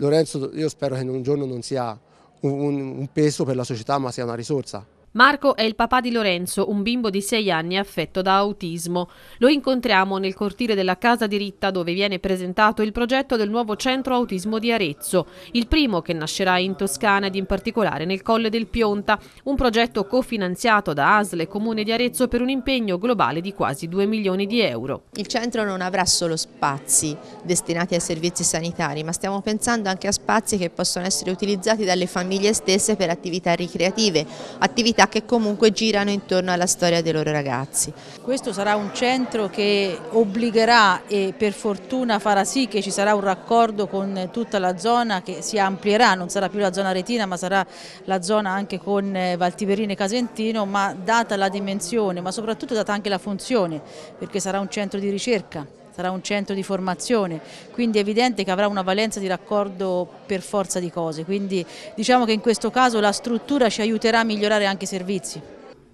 Lorenzo io spero che un giorno non sia un, un peso per la società ma sia una risorsa. Marco è il papà di Lorenzo, un bimbo di 6 anni affetto da autismo. Lo incontriamo nel cortile della Casa Diritta dove viene presentato il progetto del nuovo centro autismo di Arezzo, il primo che nascerà in Toscana ed in particolare nel Colle del Pionta, un progetto cofinanziato da ASL e Comune di Arezzo per un impegno globale di quasi 2 milioni di euro. Il centro non avrà solo spazi destinati ai servizi sanitari, ma stiamo pensando anche a spazi che possono essere utilizzati dalle famiglie stesse per attività ricreative, attività attività che comunque girano intorno alla storia dei loro ragazzi. Questo sarà un centro che obbligherà e per fortuna farà sì che ci sarà un raccordo con tutta la zona che si amplierà, non sarà più la zona retina ma sarà la zona anche con eh, Valtiberino e Casentino, ma data la dimensione ma soprattutto data anche la funzione perché sarà un centro di ricerca sarà un centro di formazione, quindi è evidente che avrà una valenza di raccordo per forza di cose, quindi diciamo che in questo caso la struttura ci aiuterà a migliorare anche i servizi.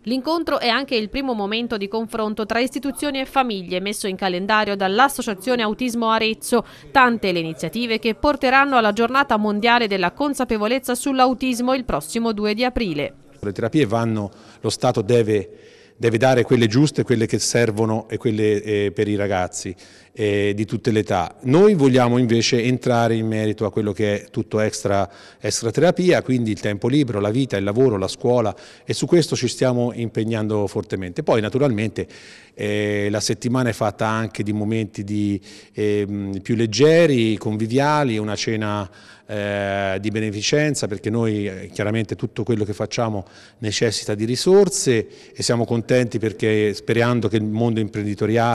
L'incontro è anche il primo momento di confronto tra istituzioni e famiglie messo in calendario dall'Associazione Autismo Arezzo, tante le iniziative che porteranno alla giornata mondiale della consapevolezza sull'autismo il prossimo 2 di aprile. Le terapie vanno, lo Stato deve deve dare quelle giuste, quelle che servono e quelle eh, per i ragazzi eh, di tutte le età. Noi vogliamo invece entrare in merito a quello che è tutto extra, extra, terapia, quindi il tempo libero, la vita, il lavoro, la scuola e su questo ci stiamo impegnando fortemente. Poi naturalmente eh, la settimana è fatta anche di momenti di, ehm, più leggeri, conviviali, una cena eh, di beneficenza perché noi eh, chiaramente tutto quello che facciamo necessita di risorse e siamo contenti perché sperando che il mondo imprenditoriale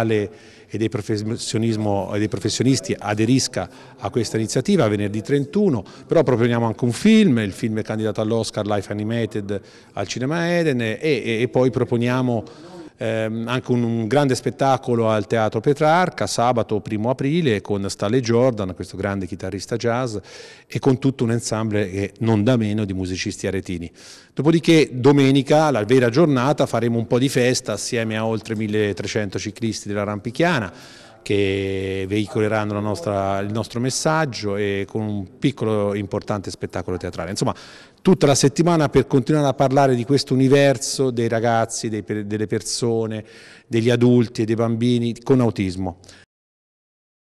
e dei, e dei professionisti aderisca a questa iniziativa venerdì 31, però proponiamo anche un film, il film è candidato all'Oscar Life Animated al Cinema Eden e, e, e poi proponiamo ehm, anche un, un, grande spettacolo al Teatro Petrarca sabato primo aprile con Stale Jordan, questo grande chitarrista jazz e con tutto un ensemble che non da meno di musicisti aretini. Dopodiché domenica, la vera giornata, faremo un po' di festa assieme a oltre 1300 ciclisti della Rampichiana che veicoleranno nostra, il nostro messaggio e con un piccolo importante spettacolo teatrale. Insomma, tutta la settimana per continuare a parlare di questo universo dei ragazzi, dei, delle persone, degli adulti e dei bambini con autismo.